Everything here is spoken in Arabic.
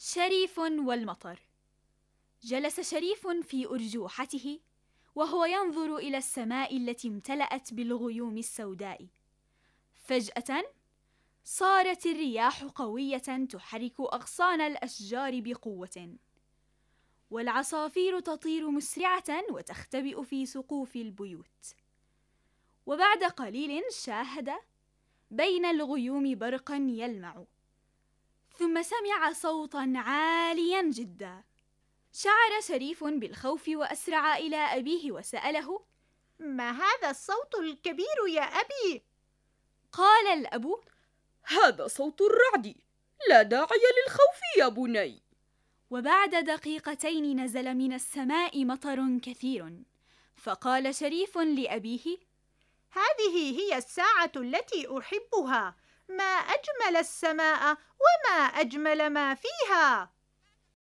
شريف والمطر جلس شريف في ارجوحته وهو ينظر الى السماء التي امتلات بالغيوم السوداء فجاه صارت الرياح قويه تحرك اغصان الاشجار بقوه والعصافير تطير مسرعه وتختبئ في سقوف البيوت وبعد قليل شاهد بين الغيوم برقا يلمع ثم سمع صوتا عاليا جدا شعر شريف بالخوف واسرع الى ابيه وساله ما هذا الصوت الكبير يا ابي قال الاب هذا صوت الرعد لا داعي للخوف يا بني وبعد دقيقتين نزل من السماء مطر كثير فقال شريف لابيه هذه هي الساعه التي احبها ما اجمل السماء أجمل ما فيها